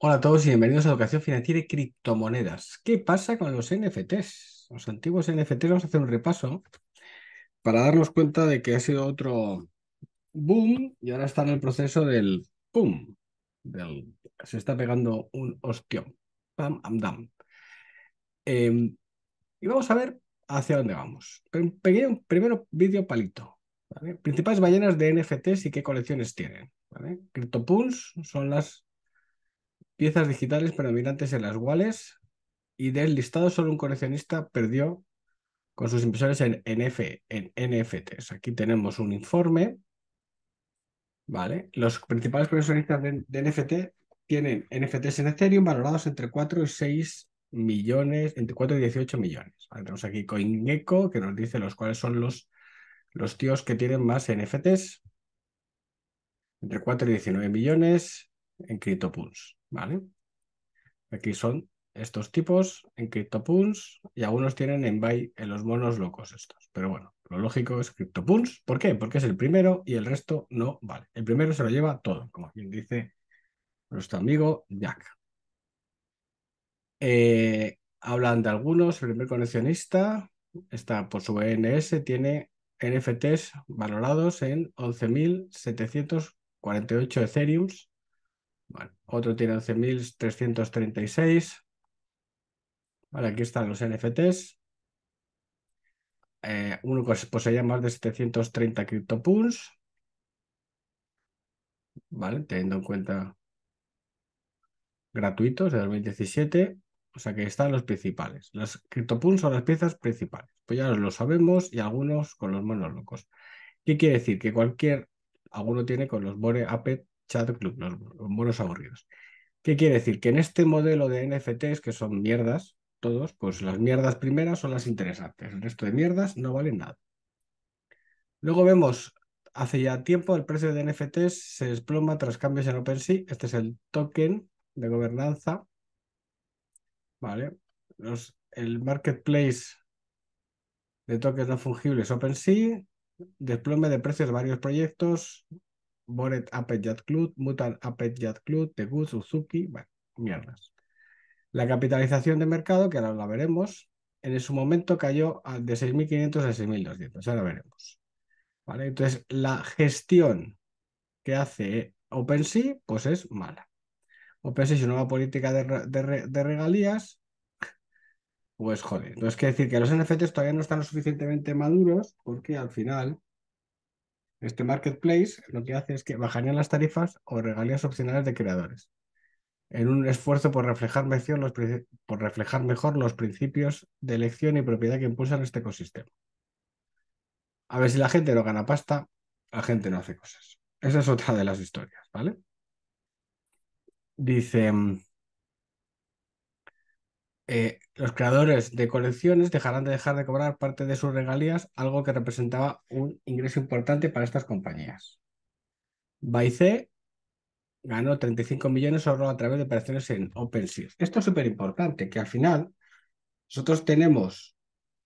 Hola a todos y bienvenidos a Educación Financiera y Criptomonedas. ¿Qué pasa con los NFTs? Los antiguos NFTs, vamos a hacer un repaso para darnos cuenta de que ha sido otro boom y ahora está en el proceso del boom. se está pegando un ostión. Pam, em, y vamos a ver hacia dónde vamos. Pegué pequeño, primero vídeo palito. Principales ballenas de NFTs y qué colecciones tienen. ¿vale? CryptoPunks son las piezas digitales predominantes en las cuales y del listado solo un coleccionista perdió con sus impresores en, en NFTs. Aquí tenemos un informe. Vale. Los principales coleccionistas de, NFT tienen NFTs en Ethereum valorados entre 4 y 6 millones, entre 4 y 18 millones. tenemos aquí CoinGecko, que nos dice los cuales son los, los tíos que tienen más NFTs, entre 4 y 19 millones en CryptoPunks. ¿vale? Aquí son estos tipos en CryptoPunks y algunos tienen en buy en los monos locos estos. Pero bueno, lo lógico es CryptoPunks. ¿Por qué? Porque es el primero y el resto no vale. El primero se lo lleva todo, como quien dice nuestro amigo Jack. Eh, hablan de algunos, el primer coleccionista está por su ENS, tiene NFTs valorados en 11.748 Ethereums otro tiene 11.336. aquí están los NFTs. Eh, uno uno poseía más de 730 CryptoPuns. Vale, teniendo en cuenta gratuitos de 2017. O sea que están los principales. los CryptoPuns son las piezas principales. Pues ya lo sabemos y algunos con los monos locos. ¿Qué quiere decir? Que cualquier, alguno tiene con los Bore Apet Chat Club, los monos aburridos. ¿Qué quiere decir? Que en este modelo de NFTs, que son mierdas, todos, pues las mierdas primeras son las interesantes. El resto de mierdas no valen nada. Luego vemos, hace ya tiempo, el precio de NFTs se desploma tras cambios en OpenSea. Este es el token de gobernanza. Vale. Los, el marketplace de tokens no fungibles OpenSea, desplome de precios de varios proyectos, Boret Yat Club, Mutan Yat Club, Tegu, Suzuki, bueno, mierdas. La capitalización de mercado, que ahora la veremos, en su momento cayó de 6.500 a 6.200, ahora veremos. ¿Vale? Entonces, la gestión que hace OpenSea, pues es mala. OpenSea es una nueva política de, de regalías, pues joder. Entonces, quiere decir que los NFTs todavía no están lo suficientemente maduros porque al final este marketplace lo que hace es que bajarían las tarifas o regalías opcionales de creadores, en un esfuerzo por reflejar mejor los, por reflejar mejor los principios de elección y propiedad que impulsan este ecosistema. A ver, si la gente no gana pasta, la gente no hace cosas. Esa es otra de las historias, ¿vale? Dice, mm, eh, los creadores de colecciones dejarán de dejar de cobrar parte de sus regalías, algo que representaba un ingreso importante para estas compañías. Baice ganó 35 millones solo a través de operaciones en OpenSea. Esto es súper importante, que al final nosotros tenemos,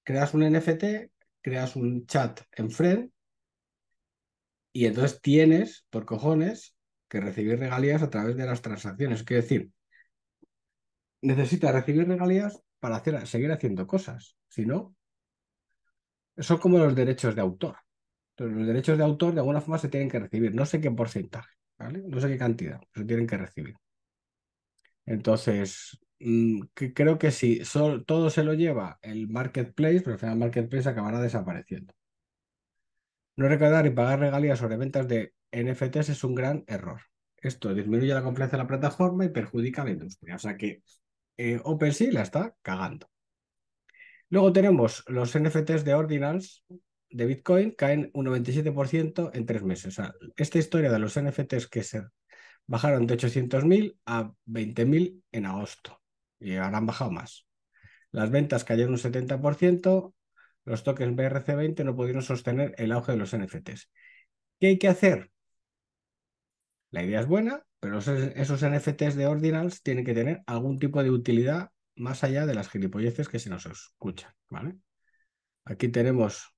creas un NFT, creas un chat en Friend y entonces tienes, por cojones, que recibir regalías a través de las transacciones. Quiero decir, necesita recibir regalías para hacer, seguir haciendo cosas. Si no, son como los derechos de autor. los derechos de autor de alguna forma se tienen que recibir. No sé qué porcentaje, ¿vale? No sé qué cantidad, se tienen que recibir. Entonces, mm, creo que si todo se lo lleva el marketplace, pero al final el marketplace acabará desapareciendo. No recaudar y pagar regalías sobre ventas de NFTs es un gran error. Esto disminuye la confianza en la plataforma y perjudica a la industria. O sea que eh, OpenSea la está cagando. Luego tenemos los NFTs de Ordinals de Bitcoin, caen un 97% en tres meses. esta historia de los NFTs que se bajaron de 800.000 a 20.000 en agosto y ahora han bajado más. Las ventas cayeron un 70%, los tokens BRC20 no pudieron sostener el auge de los NFTs. ¿Qué hay que hacer? La idea es buena, pero esos, NFTs de Ordinals tienen que tener algún tipo de utilidad más allá de las gilipolleces que se nos escuchan, ¿vale? Aquí tenemos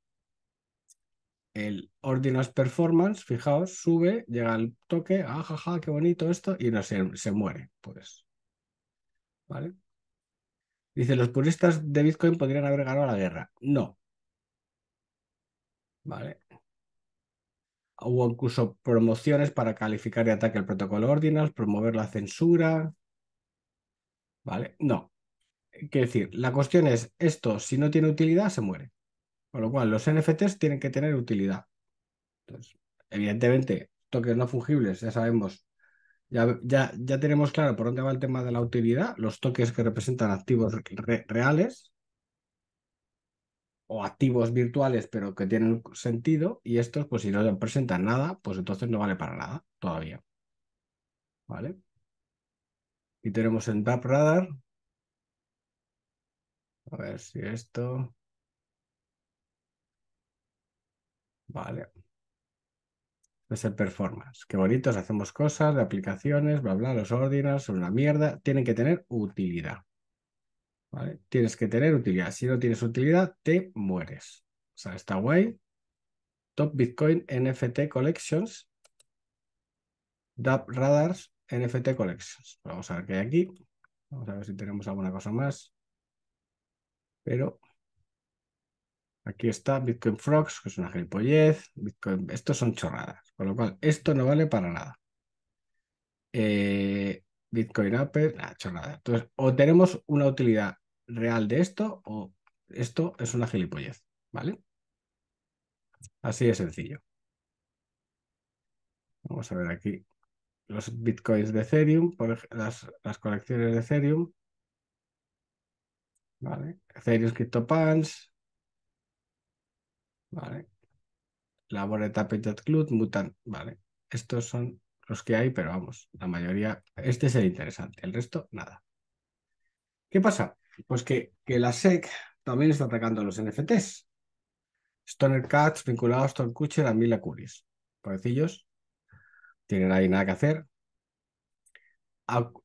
el Ordinals Performance, fijaos, sube, llega al toque, ajaja, ah, qué bonito esto, y no se, muere, pues. ¿Vale? Dice, los puristas de Bitcoin podrían haber ganado la guerra. No. ¿Vale? Hubo incluso promociones para calificar de ataque el protocolo ordinal promover la censura. ¿Vale? No. Quiero decir, la cuestión es, esto, si no tiene utilidad, se muere. Con lo cual, los NFTs tienen que tener utilidad. Entonces, evidentemente, toques no fungibles, ya sabemos, ya, ya, ya tenemos claro por dónde va el tema de la utilidad, los toques que representan activos reales, o activos virtuales, pero que tienen sentido, y estos, pues si no presentan nada, pues entonces no vale para nada todavía. ¿Vale? Y tenemos en tap Radar. A ver si esto. Vale. es el performance. Qué bonitos, hacemos cosas de aplicaciones, bla, bla, los órdenes, son una mierda. Tienen que tener utilidad. Tienes que tener utilidad. Si no tienes utilidad, te mueres. O sea, está guay. Top Bitcoin NFT Collections. DAP Radars NFT Collections. Vamos a ver qué hay aquí. Vamos a ver si tenemos alguna cosa más. Pero aquí está Bitcoin Frogs, que es una gilipollez. Estos son chorradas. Con lo cual, esto no vale para nada. Eh, Bitcoin Apple, nada, chorrada. Entonces, o tenemos una utilidad real de esto o esto es una gilipollez, ¿vale? Así de sencillo. Vamos a ver aquí los bitcoins de Ethereum, por las, las colecciones de Ethereum. ¿Vale? Ethereum CryptoPunch. ¿Vale? Clut, Mutant. ¿Vale? Estos son los que hay, pero vamos, la mayoría, este es el interesante, el resto, nada. ¿Qué pasa? Pues que, que la SEC también está atacando a los NFTs. Stoner Cats vinculados a Stone Kutcher a Mila Parecillos. Tienen ahí nada que hacer.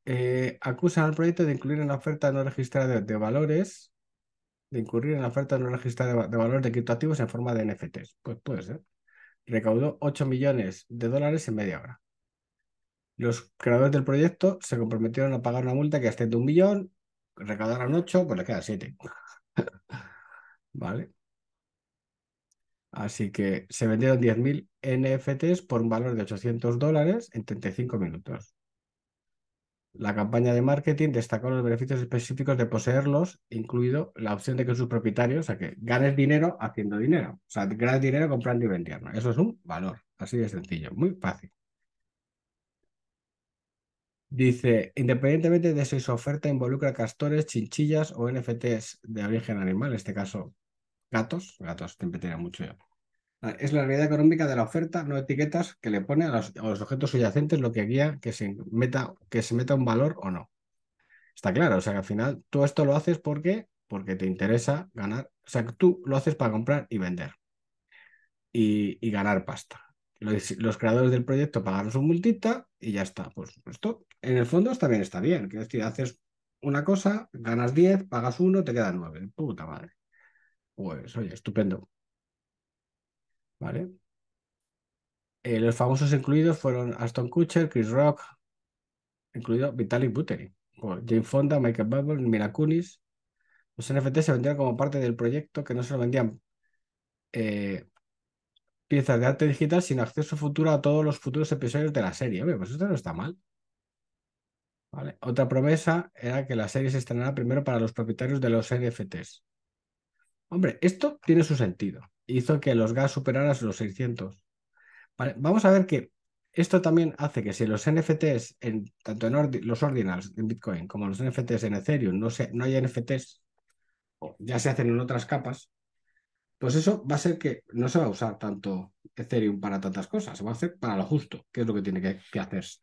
Eh, acusan al proyecto de incluir en la oferta no registrada de, valores, de incurrir en la oferta no registrada de, valores de criptoactivos en forma de NFTs. Pues puede ser. Recaudó 8 millones de dólares en media hora. Los creadores del proyecto se comprometieron a pagar una multa que asciende de un millón Recaudaran 8, pues le queda 7. ¿Vale? Así que se vendieron 10.000 NFTs por un valor de 800 dólares en 35 minutos. La campaña de marketing destacó los beneficios específicos de poseerlos, incluido la opción de que sus propietarios, o que ganes dinero haciendo dinero. O sea, ganar dinero comprando y vendiendo. Eso es un valor. Así de sencillo, muy fácil. Dice, independientemente de si su oferta involucra castores, chinchillas o NFTs de origen animal, en este caso gatos, gatos, siempre tiene mucho ya. Ah, es la realidad económica de la oferta, no etiquetas que le pone a los, objetos subyacentes lo que guía que se, meta, que se meta un valor o no. Está claro, o sea que al final tú esto lo haces porque, porque te interesa ganar, o sea que tú lo haces para comprar y vender y, ganar pasta. Los, creadores del proyecto pagaron su multita y ya está. Pues esto pues en el fondo también está bien. es decir, haces una cosa, ganas 10, pagas 1, te queda 9. Puta madre. Pues, oye, estupendo. ¿Vale? Eh, los famosos incluidos fueron Aston Kutcher, Chris Rock, incluido Vitalik Buterin, Jane Fonda, Michael Bubble, Mirakunis. Los NFT se vendían como parte del proyecto que no solo vendían eh, piezas de arte digital, sino acceso futuro a todos los futuros episodios de la serie. pues esto no está mal. Otra promesa era que la serie se estrenará primero para los propietarios de los NFTs. Hombre, esto tiene su sentido. Hizo que los gas superaran los 600. vamos a ver que esto también hace que si los NFTs, en, tanto en los ordinals en Bitcoin como los NFTs en Ethereum, no, se, no hay NFTs, o ya se hacen en otras capas, pues eso va a ser que no se va a usar tanto Ethereum para tantas cosas, se va a hacer para lo justo, que es lo que tiene que, que hacerse.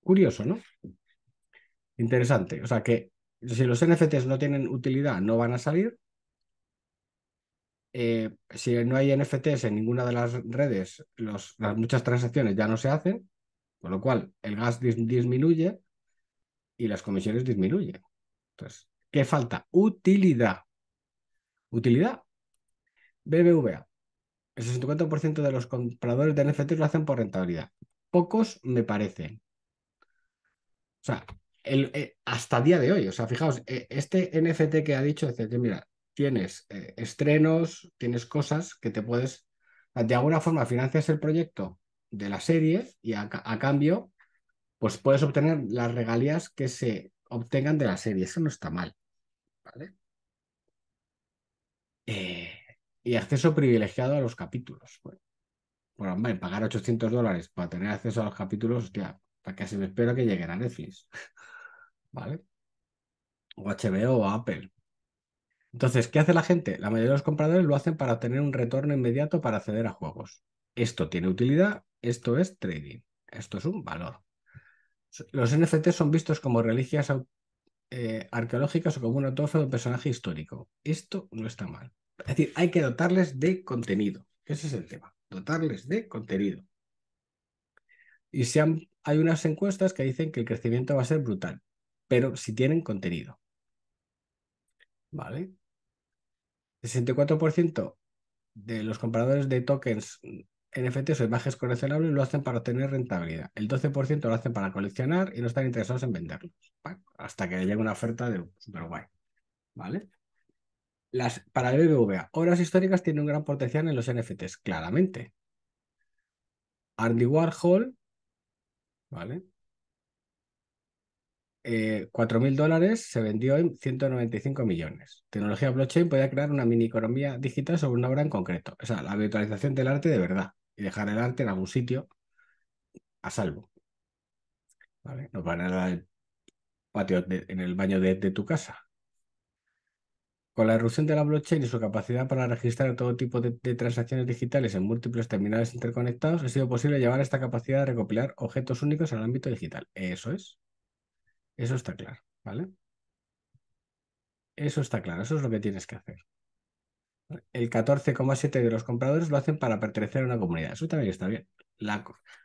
Curioso, ¿no? Interesante. O sea que si los NFTs no tienen utilidad, no van a salir. Eh, si no hay NFTs en ninguna de las redes, las muchas transacciones ya no se hacen, con lo cual el gas disminuye y las comisiones disminuyen. Entonces, ¿qué falta? Utilidad. Utilidad. BBVA. El 60% de los compradores de NFTs lo hacen por rentabilidad. Pocos me parecen. O sea, el, eh, hasta día de hoy. O sea, fijaos, eh, este NFT que ha dicho, mira, tienes eh, estrenos, tienes cosas que te puedes, de alguna forma financias el proyecto de la serie y a, cambio, pues puedes obtener las regalías que se obtengan de la serie. Eso no está mal. ¿Vale? y acceso privilegiado a los capítulos. Bueno, pagar 800 dólares para tener acceso a los capítulos, ya para que se me espero que llegue a Netflix. ¿vale? O HBO o Apple. Entonces, ¿qué hace la gente? La mayoría de los compradores lo hacen para tener un retorno inmediato para acceder a juegos. Esto tiene utilidad, esto es trading, esto es un valor. Los NFT son vistos como reliquias eh, arqueológicas o como un autógrafo de un personaje histórico. Esto no está mal. Es decir, hay que dotarles de contenido. Ese es el tema, dotarles de contenido. Y hay unas encuestas que dicen que el crecimiento va a ser brutal pero si tienen contenido. ¿Vale? El 64% de los compradores de tokens mm, NFTs o imágenes coleccionables lo hacen para obtener rentabilidad. El 12% lo hacen para coleccionar y no están interesados en venderlos. Hasta que llegue una oferta de super guay. ¿Vale? Las, para el BBVA, obras históricas tienen un gran potencial en los NFTs, claramente. Andy Warhol, ¿vale? 4.000 eh, dólares se vendió en 195 millones. Tecnología blockchain podía crear una mini economía digital sobre una obra en concreto. O sea, la virtualización del arte de verdad y dejar el arte en algún sitio a salvo. ¿Vale? No para nada el patio en el baño de, tu casa. Con la erupción de la blockchain y su capacidad para registrar todo tipo de, transacciones digitales en múltiples terminales interconectados, ha sido posible llevar esta capacidad de recopilar objetos únicos al ámbito digital. Eso es. Eso está claro, ¿vale? Eso está claro, eso es lo que tienes que hacer. El 14,7 de los compradores lo hacen para pertenecer a una comunidad, eso también está bien.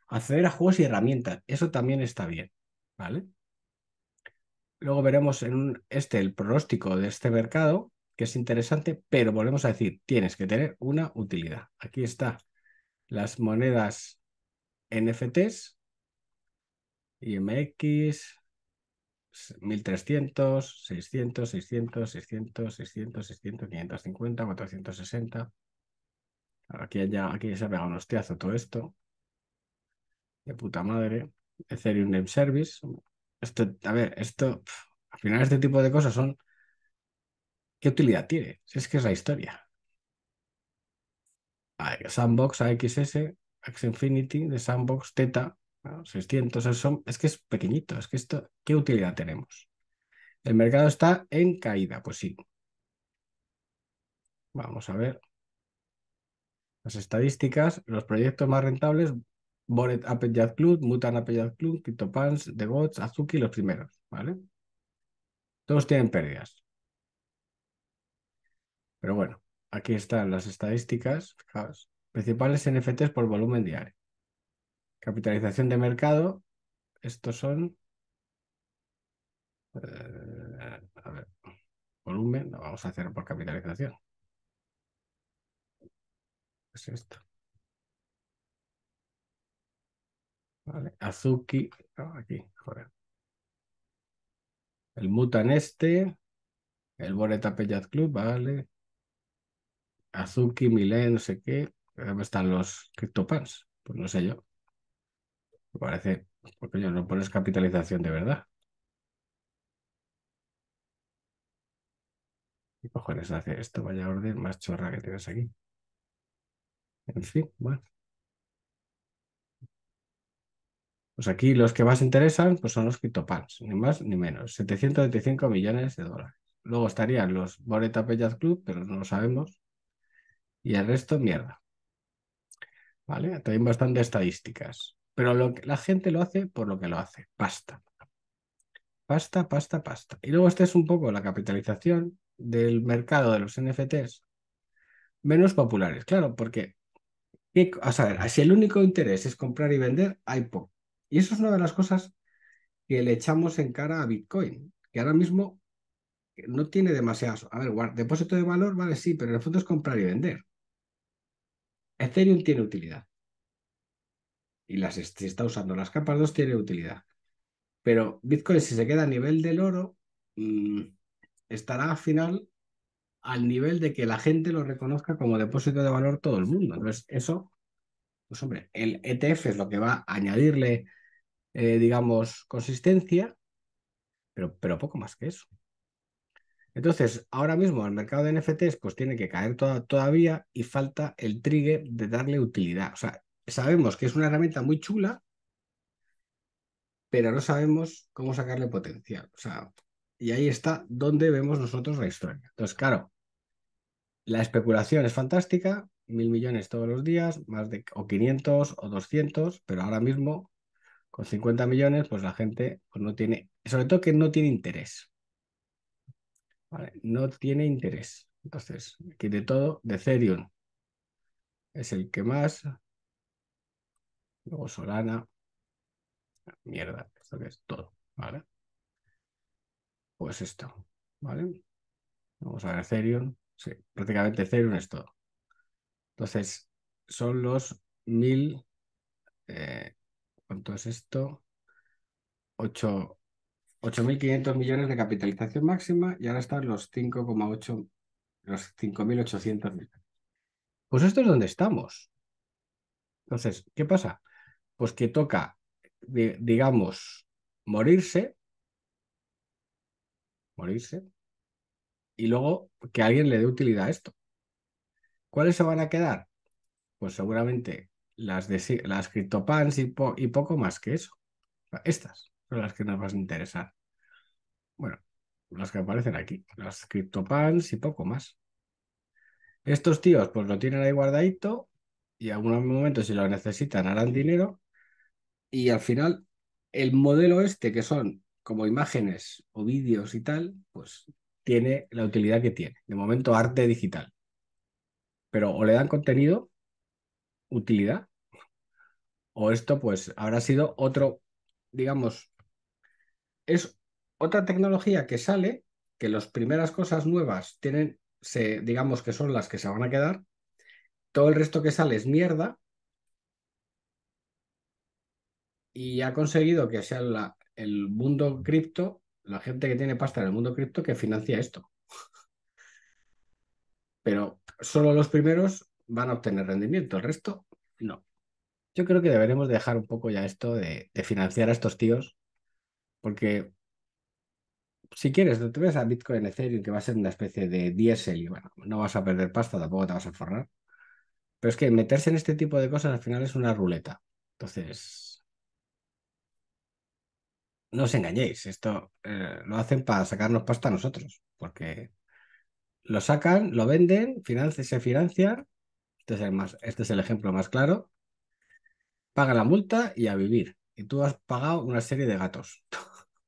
acceder a juegos y herramientas, eso también está bien, ¿vale? Luego veremos en este el pronóstico de este mercado, que es interesante, pero volvemos a decir, tienes que tener una utilidad. Aquí está las monedas NFTs, IMX, 1300, 600, 600, 600, 600, 600, 550, 460. Aquí ya, aquí se ha pegado un hostiazo todo esto. De puta madre. Ethereum Name Service. Esto, a ver, esto, al final este tipo de cosas son... ¿Qué utilidad tiene? es que es la historia. Sandbox AXS, X Infinity, de Sandbox Teta. 600 son, es que es pequeñito, es que esto, ¿qué utilidad tenemos? El mercado está en caída, pues sí. Vamos a ver. Las estadísticas, los proyectos más rentables, Bored Apple Yacht Club, Mutant Apple Yacht Club, CryptoPans, The Azuki, los primeros, ¿vale? Todos tienen pérdidas. Pero bueno, aquí están las estadísticas, fijaos. Principales NFTs por volumen diario. Capitalización de mercado. Estos son... Eh, a ver, volumen, lo vamos a hacer por capitalización. es esto? Vale, Azuki, aquí, joder. El Mutan este, el Boreta Pellat Club, vale. Azuki, milen, no sé qué. ¿Dónde están los CryptoPans? Pues no sé yo. Me parece, porque yo no pones capitalización de verdad. ¿Qué cojones hace esto? Vaya orden más chorra que tienes aquí. En fin, bueno. Pues aquí los que más interesan pues son los CryptoPans, ni más ni menos. 725 millones de dólares. Luego estarían los Boreta Pellas Club, pero no lo sabemos. Y el resto, mierda. ¿Vale? También bastante estadísticas. Pero la gente lo hace por lo que lo hace. Pasta. Pasta, pasta, pasta. Y luego esta es un poco la capitalización del mercado de los NFTs menos populares. Claro, porque a saber si el único interés es comprar y vender, hay poco. Y eso es una de las cosas que le echamos en cara a Bitcoin, que ahora mismo no tiene demasiados. A ver, depósito de valor, vale, sí, pero en el fondo es comprar y vender. Ethereum tiene utilidad y las si está usando las capas 2 tiene utilidad. Pero Bitcoin si se queda a nivel del oro mm, estará al final al nivel de que la gente lo reconozca como depósito de valor todo el mundo. ¿No es eso, pues hombre, el ETF es lo que va a añadirle, eh, digamos, consistencia, pero, pero poco más que eso. Entonces, ahora mismo el mercado de NFTs pues tiene que caer todavía y falta el trigger de darle utilidad. O sea, sabemos que es una herramienta muy chula, pero no sabemos cómo sacarle potencial. O sea, y ahí está donde vemos nosotros la historia. Entonces, claro, la especulación es fantástica, mil millones todos los días, más de o 500 o 200, pero ahora mismo con 50 millones, pues la gente pues no tiene, sobre todo que no tiene interés. No tiene interés. Entonces, aquí de todo, de Ethereum es el que más, luego Solana, mierda, esto que es todo, ¿vale? Pues esto, ¿vale? Vamos a ver Ethereum, sí, prácticamente Ethereum es todo. Entonces, son los mil, eh, ¿cuánto es esto? 8.500 millones de capitalización máxima y ahora están los 5,8, los 5.800 millones. Pues esto es donde estamos. Entonces, ¿qué pasa? pues que toca, digamos, morirse, morirse, y luego que alguien le dé utilidad a esto. ¿Cuáles se van a quedar? Pues seguramente las, las CryptoPans y, poco más que eso. Estas son las que nos van a interesar. Bueno, las que aparecen aquí, las CryptoPans y poco más. Estos tíos pues lo tienen ahí guardadito y en algún momento si lo necesitan harán dinero y al final, el modelo este, que son como imágenes o vídeos y tal, pues tiene la utilidad que tiene. De momento, arte digital. Pero o le dan contenido, utilidad, o esto pues habrá sido otro, digamos, es otra tecnología que sale, que las primeras cosas nuevas tienen, se, digamos que son las que se van a quedar, todo el resto que sale es mierda y ha conseguido que sea el mundo cripto, la gente que tiene pasta en el mundo cripto, que financia esto. Pero solo los primeros van a obtener rendimiento, el resto no. Yo creo que deberemos dejar un poco ya esto de, financiar a estos tíos, porque si quieres, te ves a Bitcoin Ethereum, que va a ser una especie de diésel y bueno, no vas a perder pasta, tampoco te vas a forrar. Pero es que meterse en este tipo de cosas al final es una ruleta. Entonces, no os engañéis, esto eh, lo hacen para sacarnos pasta a nosotros, porque lo sacan, lo venden, se financian. Este es, el más, este es el ejemplo más claro. Paga la multa y a vivir. Y tú has pagado una serie de gatos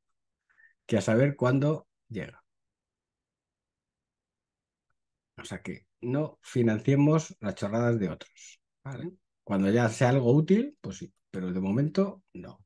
que a saber cuándo llega. O sea que no financiemos las chorradas de otros. Cuando ya sea algo útil, pues sí, pero de momento no.